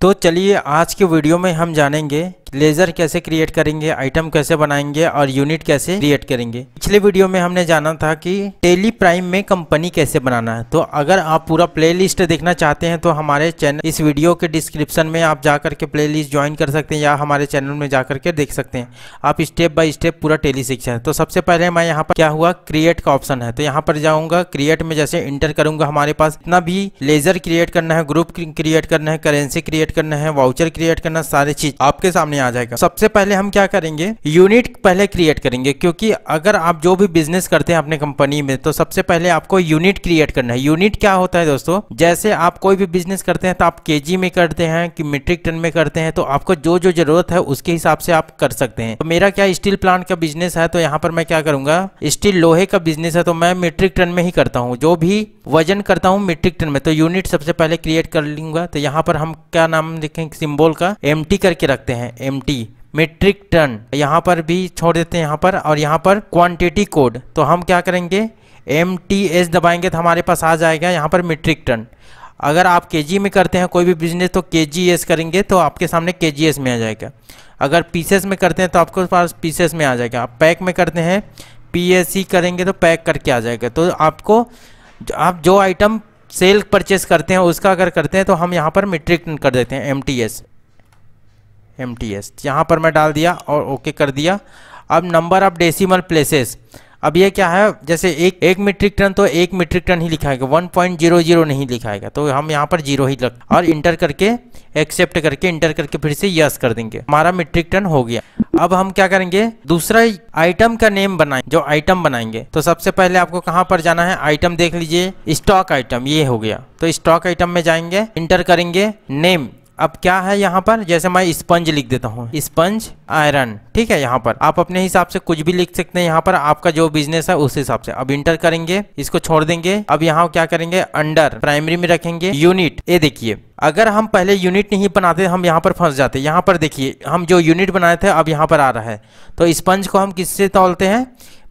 तो चलिए आज के वीडियो में हम जानेंगे लेजर कैसे क्रिएट करेंगे आइटम कैसे बनाएंगे और यूनिट कैसे क्रिएट करेंगे पिछले वीडियो में हमने जाना था कि टेली प्राइम में कंपनी कैसे बनाना है तो अगर आप पूरा प्लेलिस्ट देखना चाहते हैं तो हमारे चैनल इस वीडियो के डिस्क्रिप्शन में आप जाकर के प्ले लिस्ट ज्वाइन कर सकते हैं या हमारे चैनल में जाकर के देख सकते हैं आप स्टेप बाय स्टेप पूरा टेली सीखा है तो सबसे पहले मैं यहाँ पर क्या हुआ क्रिएट का ऑप्शन है तो यहाँ पर जाऊँगा क्रिएट में जैसे इंटर करूंगा हमारे पास इतना भी लेजर क्रिएट करना है ग्रुप क्रिएट करना है करेंसी क्रिएट करना है वाउचर क्रिएट करना सारी चीज आपके सामने में आ जाएगा सबसे पहले हम क्या करेंगे यूनिट पहले क्रिएट करेंगे क्योंकि अगर आप जो भी बिजनेस करते हैं अपने कंपनी में तो सबसे पहले आपको यूनिट क्रिएट करना है यूनिट क्या होता है दोस्तों जैसे आप कोई भी बिजनेस करते हैं तो आप के में करते हैं कि मीट्रिक टन में करते हैं तो आपको जो जो जरूरत है उसके हिसाब से आप कर सकते हैं तो मेरा क्या स्टील प्लांट का बिजनेस है तो यहाँ पर मैं क्या करूंगा स्टील लोहे का बिजनेस है तो मैं मीट्रिक टन में ही करता हूँ जो भी वजन करता हूँ मीट्रिक टन में तो यूनिट सबसे पहले क्रिएट कर लूंगा तो यहाँ पर हम क्या नाम लिखें सिंबल का एम करके रखते हैं एम टी मेट्रिक टन यहाँ पर भी छोड़ देते हैं यहाँ पर और यहाँ पर क्वांटिटी कोड तो हम क्या करेंगे एम टी एस दबाएंगे तो हमारे पास आ जाएगा यहाँ पर मेट्रिक टन अगर आप के में करते हैं कोई भी बिजनेस तो के करेंगे तो आपके सामने के में आ जाएगा अगर पीसेस में करते हैं तो आपके पास पीसेस में आ जाएगा आप पैक में करते हैं पी करेंगे तो पैक करके आ जाएगा तो आपको आप जो आइटम सेल परचेस करते हैं उसका अगर करते हैं तो हम यहाँ पर मीट्रिक टन कर देते हैं एम एम टी एस यहाँ पर मैं डाल दिया और ओके कर दिया अब नंबर ऑफ डेसिमल प्लेसेस अब ये क्या है जैसे एक एक मीट्रिक टन तो एक मीट्रिक टन ही लिखाएगा वन पॉइंट जीरो जीरो नहीं लिखाएगा तो हम यहाँ पर जीरो ही लग और इंटर करके एक्सेप्ट करके इंटर करके फिर से यस कर देंगे हमारा मीट्रिक टन हो गया अब हम क्या करेंगे दूसरा आइटम का नेम बनाए जो आइटम बनाएंगे तो सबसे पहले आपको कहाँ पर जाना है आइटम देख लीजिए स्टॉक आइटम ये हो गया तो स्टॉक आइटम में जाएंगे इंटर करेंगे नेम अब क्या है यहाँ पर जैसे मैं स्पंज लिख देता हूँ स्पंज आयरन ठीक है यहाँ पर आप अपने हिसाब से कुछ भी लिख सकते हैं यहाँ पर आपका जो बिजनेस है उस हिसाब से अब इंटर करेंगे इसको छोड़ देंगे अब यहाँ क्या करेंगे अंडर प्राइमरी में रखेंगे यूनिट ये देखिए अगर हम पहले यूनिट नहीं बनाते हम यहाँ पर फंस जाते यहाँ पर देखिए हम जो यूनिट बनाए थे अब यहाँ पर आ रहा है तो स्पंज को हम किससे तोलते हैं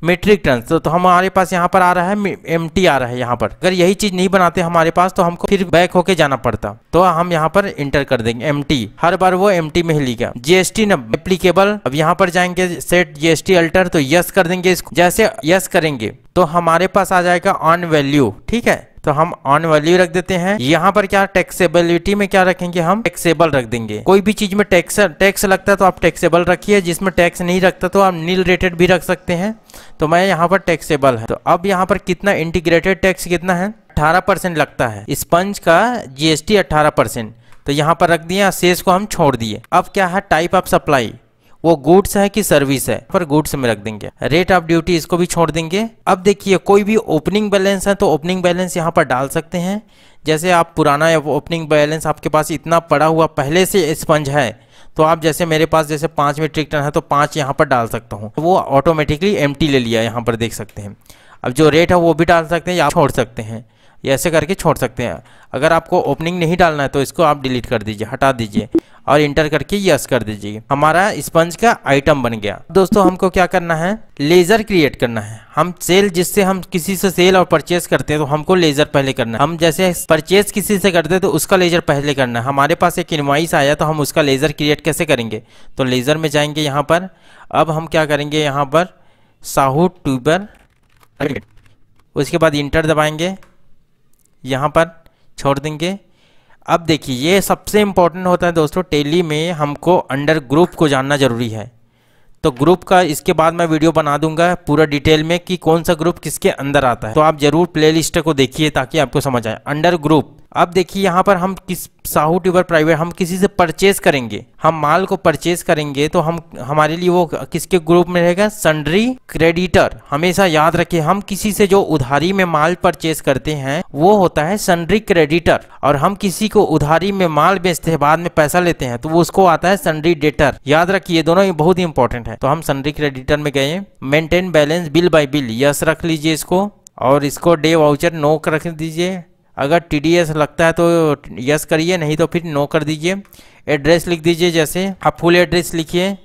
मेट्रिक टन तो, तो हमारे पास यहाँ पर आ रहा है एम आ रहा है यहाँ पर अगर यही चीज़ नहीं बनाते हमारे पास तो हमको फिर बैक होके जाना पड़ता तो हम यहाँ पर इंटर कर देंगे एम हर बार वो एम में ही लिखा जीएसटी टी एप्लीकेबल अब यहाँ पर जाएंगे सेट जीएसटी अल्टर तो यस कर देंगे इसको जैसे यस करेंगे तो हमारे पास आ जाएगा ऑन वैल्यू ठीक है तो हम ऑन वैल्यू रख देते हैं यहाँ पर क्या टैक्सेबिलिटी में क्या रखेंगे हम टैक्सेबल रख देंगे कोई भी चीज में टैक्स टैक्स लगता है तो आप टैक्सेबल रखिए जिसमें टैक्स नहीं रखता तो आप नील रेटेड भी रख सकते हैं तो मैं यहाँ पर टैक्सेबल है तो अब यहाँ पर कितना इंटीग्रेटेड टैक्स कितना है अठारह परसेंट लगता है स्पंज का जीएसटी अठारह परसेंट तो यहाँ पर रख दिया शेष को हम छोड़ दिए अब क्या है टाइप ऑफ सप्लाई वो गुड्स है कि सर्विस है पर गुड्स में रख देंगे रेट ऑफ ड्यूटी इसको भी छोड़ देंगे अब देखिए कोई भी ओपनिंग बैलेंस है तो ओपनिंग बैलेंस यहाँ पर डाल सकते हैं जैसे आप पुराना ओपनिंग बैलेंस आपके पास इतना पड़ा हुआ पहले से स्पंज है तो आप जैसे मेरे पास जैसे पाँच मीट्रिक टन है तो पाँच यहाँ पर डाल सकता हूँ वो ऑटोमेटिकली एम ले लिया यहाँ पर देख सकते हैं अब जो रेट है वो भी डाल सकते हैं या छोड़ सकते हैं ये ऐसे करके छोड़ सकते हैं अगर आपको ओपनिंग नहीं डालना है तो इसको आप डिलीट कर दीजिए हटा दीजिए और इंटर करके यस कर दीजिए हमारा स्पंज का आइटम बन गया दोस्तों हमको क्या करना है लेजर क्रिएट करना है हम सेल जिससे हम किसी से सेल और परचेज करते हैं तो हमको लेजर पहले करना है हम जैसे परचेज किसी से करते हैं तो उसका लेजर पहले करना है हमारे पास एक इन्वाइस आया तो हम उसका लेजर क्रिएट कैसे करेंगे तो लेजर में जाएंगे यहाँ पर अब हम क्या करेंगे यहाँ पर साहू ट्यूबर उसके बाद इंटर दबाएंगे यहाँ पर छोड़ देंगे अब देखिए ये सबसे इम्पोर्टेंट होता है दोस्तों टेली में हमको अंडर ग्रुप को जानना ज़रूरी है तो ग्रुप का इसके बाद मैं वीडियो बना दूंगा पूरा डिटेल में कि कौन सा ग्रुप किसके अंदर आता है तो आप ज़रूर प्लेलिस्ट को देखिए ताकि आपको समझ आए अंडर ग्रुप अब देखिए यहाँ पर हम किस साहू ट्यूबर प्राइवेट हम किसी से परचेज करेंगे हम माल को परचेज करेंगे तो हम हमारे लिए वो किसके ग्रुप में रहेगा सन्डरी क्रेडिटर हमेशा याद रखिए हम किसी से जो उधारी में माल परचेज करते हैं वो होता है सन्डरी क्रेडिटर और हम किसी को उधारी में माल बेचते हैं बाद में पैसा लेते हैं तो वो उसको आता है सन्डरी डेटर याद रखिए दोनों ही बहुत ही इंपॉर्टेंट है तो हम सन्डरी क्रेडिटर में गए maintain balance bill by bill yes रख लीजिए इसको और इसको डे वाउचर नो रख दीजिए अगर टी डी एस लगता है तो यस करिए नहीं तो फिर नो कर दीजिए एड्रेस लिख दीजिए जैसे आप फुल एड्रेस लिखिए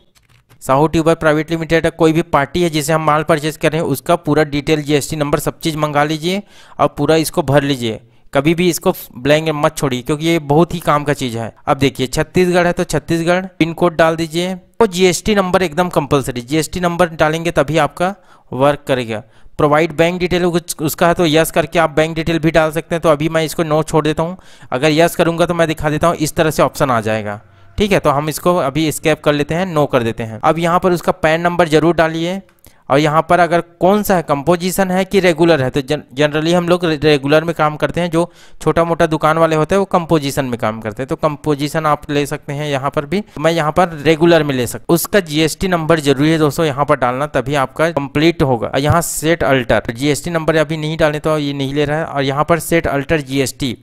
साहू ट्यूबर प्राइवेट लिमिटेड कोई भी पार्टी है जिसे हम माल परचेज कर रहे हैं उसका पूरा डिटेल जीएसटी नंबर सब चीज़ मंगा लीजिए और पूरा इसको भर लीजिए कभी भी इसको ब्लैंक मत छोड़िए क्योंकि ये बहुत ही काम का चीज़ है अब देखिए छत्तीसगढ़ है तो छत्तीसगढ़ पिन कोड डाल दीजिए और तो जीएसटी नंबर एकदम कंपलसरी जीएसटी नंबर डालेंगे तभी आपका वर्क करेगा प्रोवाइड बैंक डिटेल उसका है तो यस करके आप बैंक डिटेल भी डाल सकते हैं तो अभी मैं इसको नो छोड़ देता हूँ अगर यस करूँगा तो मैं दिखा देता हूँ इस तरह से ऑप्शन आ जाएगा ठीक है तो हम इसको अभी स्कैप कर लेते हैं नो कर देते हैं अब यहाँ पर उसका पैन नंबर जरूर डालिए और यहाँ पर अगर कौन सा है कंपोजिशन है कि रेगुलर है तो जन, जनरली हम लोग रेगुलर में काम करते हैं जो छोटा मोटा दुकान वाले होते हैं वो कंपोजिशन में काम करते हैं तो कंपोजिशन आप ले सकते हैं यहाँ पर भी मैं यहाँ पर रेगुलर में ले सकता उसका जीएसटी नंबर जरूरी है दोस्तों यहाँ पर डालना तभी आपका कंप्लीट होगा यहाँ सेट अल्टर जीएसटी नंबर अभी नहीं डाले तो ये नहीं ले रहा है और यहाँ पर सेट अल्टर जीएसटी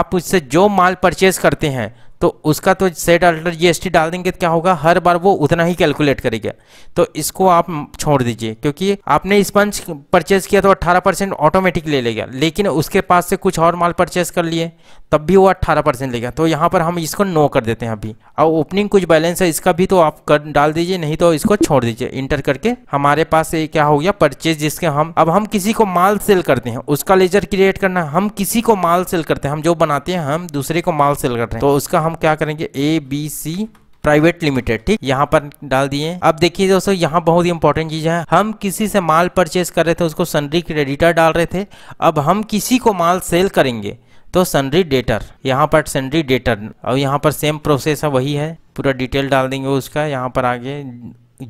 आप उससे जो माल परचेज करते हैं तो उसका तो सेट अल्टर जीएसटी डाल देंगे तो क्या होगा हर बार वो उतना ही कैलकुलेट करेगा तो इसको आप छोड़ दीजिए क्योंकि आपने स्पंज परचेज किया तो 18 परसेंट ऑटोमेटिक ले लेगा लेकिन उसके पास से कुछ और माल परचेज कर लिए तब भी वो 18 परसेंट लेगा तो यहाँ पर हम इसको नो कर देते हैं अभी और ओपनिंग कुछ बैलेंस है इसका भी तो आप कर डाल दीजिए नहीं तो इसको छोड़ दीजिए इंटर करके हमारे पास क्या हो गया परचेज जिसके हम अब हम किसी को माल सेल करते हैं उसका लेजर क्रिएट करना हम किसी को माल सेल करते हैं हम जो बनाते हैं हम दूसरे को माल सेल करते हैं तो उसका हम हम क्या करेंगे A B C private limited ठीक यहाँ पर डाल दिए अब देखिए दोस्तों यहाँ बहुत ही इंपॉर्टेंट चीज है हम किसी से माल परचेस कर रहे थे उसको सनरी क्रेडिटर डाल रहे थे अब हम किसी को माल सेल करेंगे तो सनरी डेटर यहाँ पर सनरी डेटर और यहाँ पर सेम प्रोसेस है वही है पूरा डिटेल डाल देंगे उसका यहाँ पर आगे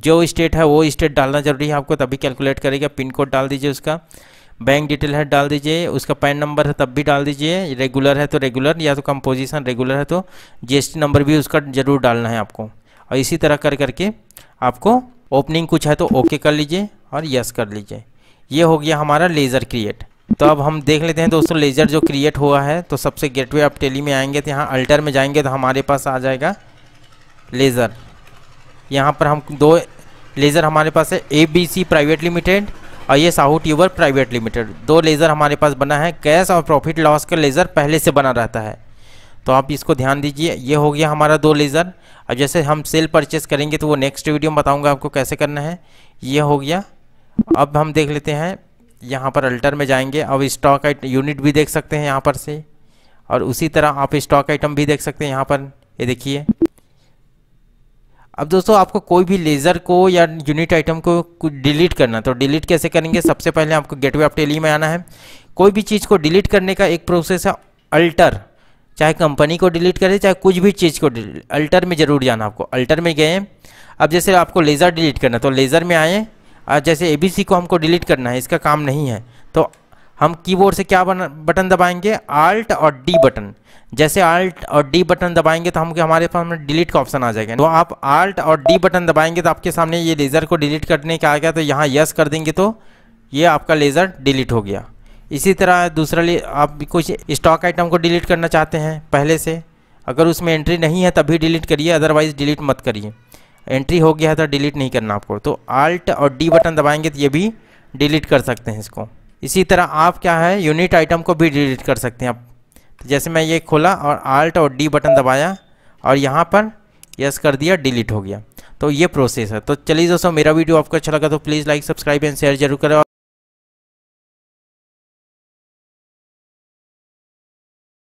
जो स्टेट है वो स्टेट डालना जरूरी है आपको तभी कैलकुलेट करेगा पिन कोड डाल दीजिए उसका बैंक डिटेल है डाल दीजिए उसका पैन नंबर है तब भी डाल दीजिए रेगुलर है तो रेगुलर या तो कंपोजिशन रेगुलर है तो जीएसटी नंबर भी उसका ज़रूर डालना है आपको और इसी तरह कर करके आपको ओपनिंग कुछ है तो ओके कर लीजिए और यस कर लीजिए ये हो गया हमारा लेज़र क्रिएट तो अब हम देख लेते हैं दोस्तों लेज़र जो क्रिएट हुआ है तो सबसे गेटवे आप टेली में आएंगे तो यहाँ अल्टर में जाएंगे तो हमारे पास आ जाएगा लेज़र यहाँ पर हम दो लेज़र हमारे पास है A B C private limited और ये साहू ट्यूबर प्राइवेट लिमिटेड दो लेज़र हमारे पास बना है कैश और प्रॉफिट लॉस का लेज़र पहले से बना रहता है तो आप इसको ध्यान दीजिए ये हो गया हमारा दो लेज़र अब जैसे हम सेल परचेस करेंगे तो वो नेक्स्ट वीडियो में बताऊँगा आपको कैसे करना है ये हो गया अब हम देख लेते हैं यहाँ पर अल्टर में जाएंगे अब स्टॉक यूनिट भी देख सकते हैं यहाँ पर से और उसी तरह आप स्टॉक आइटम भी देख सकते हैं यहाँ पर ये देखिए अब दोस्तों आपको कोई भी लेज़र को या यूनिट आइटम को डिलीट करना तो डिलीट कैसे करेंगे सबसे पहले आपको गेटवे ऑफ टेली में आना है कोई भी चीज़ को डिलीट करने का एक प्रोसेस है अल्टर चाहे कंपनी को डिलीट करें चाहे कुछ भी चीज़ को अल्टर में ज़रूर जाना आपको अल्टर में गए अब जैसे आपको लेज़र डिलीट करना तो लेज़र में आएँ और जैसे ए को हमको डिलीट करना है इसका काम नहीं है तो हम कीबोर्ड से क्या बटन दबाएंगे आल्ट और डी बटन जैसे आल्ट और डी बटन दबाएंगे तो हम हमारे पास में डिलीट का ऑप्शन आ जाएगा तो आप आल्ट और डी बटन दबाएंगे तो आपके सामने ये लेज़र को डिलीट करने का आ गया तो यहाँ यस कर देंगे तो ये आपका लेज़र डिलीट हो गया इसी तरह दूसरा ले आप कुछ स्टॉक आइटम को डिलीट करना चाहते हैं पहले से अगर उसमें एंट्री नहीं है तभी डिलीट करिए अदरवाइज़ डिलीट मत करिए एंट्री हो गया है तो डिलीट नहीं करना आपको तो आल्ट और डी बटन दबाएंगे तो ये भी डिलीट कर सकते हैं इसको इसी तरह आप क्या है यूनिट आइटम को भी डिलीट कर सकते हैं आप तो जैसे मैं ये खोला और आल्ट और डी बटन दबाया और यहाँ पर यस कर दिया डिलीट हो गया तो ये प्रोसेस है तो चलिए दोस्तों मेरा वीडियो आपको अच्छा लगा तो please like subscribe and share जरूर करें